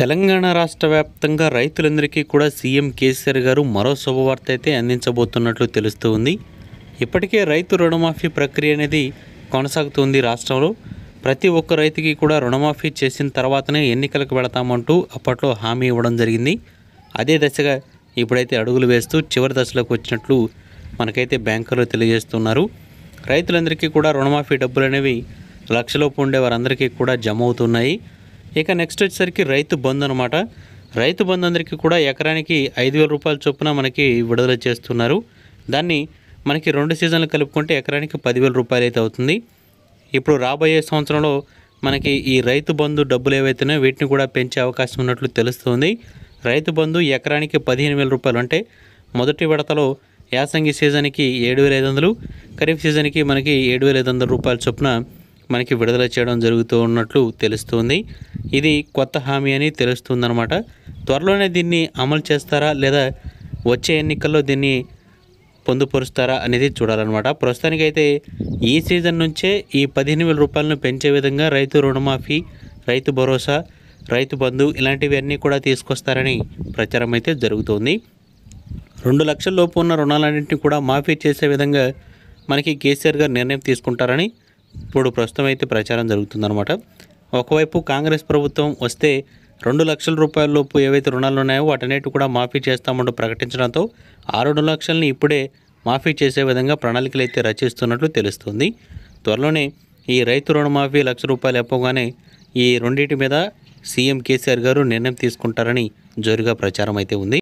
తెలంగాణ రాష్ట్ర వ్యాప్తంగా రైతులందరికీ కూడా సీఎం కేసీఆర్ గారు మరో శుభవార్త అయితే అందించబోతున్నట్లు తెలుస్తూ ఉంది ఇప్పటికే రైతు రుణమాఫీ ప్రక్రియ అనేది కొనసాగుతుంది రాష్ట్రంలో ప్రతి ఒక్క రైతుకి కూడా రుణమాఫీ చేసిన తర్వాతనే ఎన్నికలకు వెళతామంటూ అప్పట్లో హామీ ఇవ్వడం జరిగింది అదే దశగా ఇప్పుడైతే అడుగులు వేస్తూ చివరి దశలోకి వచ్చినట్లు మనకైతే బ్యాంకర్లు తెలియజేస్తున్నారు రైతులందరికీ కూడా రుణమాఫీ డబ్బులు అనేవి లక్షలోపు ఉండే వారందరికీ కూడా జమ అవుతున్నాయి ఇక నెక్స్ట్ వచ్చేసరికి రైతు బంధు అనమాట రైతు బంధు అందరికీ కూడా ఎకరానికి ఐదు వేల రూపాయల చొప్పున మనకి విడుదల చేస్తున్నారు దాన్ని మనకి రెండు సీజన్లు కలుపుకుంటే ఎకరానికి పదివేల రూపాయలు అయితే అవుతుంది ఇప్పుడు రాబోయే సంవత్సరంలో మనకి ఈ రైతు బంధు డబ్బులు ఏవైతున్నాయో వీటిని కూడా పెంచే అవకాశం ఉన్నట్లు తెలుస్తుంది రైతు బంధు ఎకరానికి పదిహేను వేల రూపాయలు అంటే మొదటి విడతలో యాసంగి సీజన్కి ఏడు వేల ఐదు వందలు ఖరీఫ్ సీజన్కి మనకి ఏడు వేల ఐదు వందల రూపాయల చొప్పున మనకి విడుదల చేయడం జరుగుతూ ఉన్నట్లు తెలుస్తుంది ఇది కొత్త హామీ అని తెలుస్తుందన్నమాట త్వరలోనే దీన్ని అమలు చేస్తారా లేదా వచ్చే ఎన్నికల్లో దీన్ని పొందుపరుస్తారా అనేది చూడాలన్నమాట ప్రస్తుతానికైతే ఈ సీజన్ నుంచే ఈ పదిహేను వేల రూపాయలను పెంచే విధంగా రైతు రుణమాఫీ రైతు భరోసా రైతు బంధు ఇలాంటివి అన్నీ కూడా తీసుకొస్తారని ప్రచారం అయితే జరుగుతోంది రెండు లక్షల లోపు ఉన్న రుణాలన్నింటినీ కూడా మాఫీ చేసే విధంగా మనకి కేసీఆర్ గారు నిర్ణయం తీసుకుంటారని ఇప్పుడు ప్రస్తుతం అయితే ప్రచారం జరుగుతుందనమాట ఒకవైపు కాంగ్రెస్ ప్రభుత్వం వస్తే రెండు లక్షల రూపాయల లోపు ఏవైతే రుణాలు ఉన్నాయో వాటన్నిటి కూడా మాఫీ చేస్తామంటూ ప్రకటించడంతో ఆ రెండు లక్షల్ని ఇప్పుడే మాఫీ చేసే విధంగా ప్రణాళికలు అయితే రచిస్తున్నట్లు తెలుస్తుంది త్వరలోనే ఈ రైతు రుణమాఫీ లక్ష రూపాయలు ఎప్పగానే ఈ రెండింటి మీద సీఎం కేసీఆర్ గారు నిర్ణయం తీసుకుంటారని జోరుగా ప్రచారం అయితే ఉంది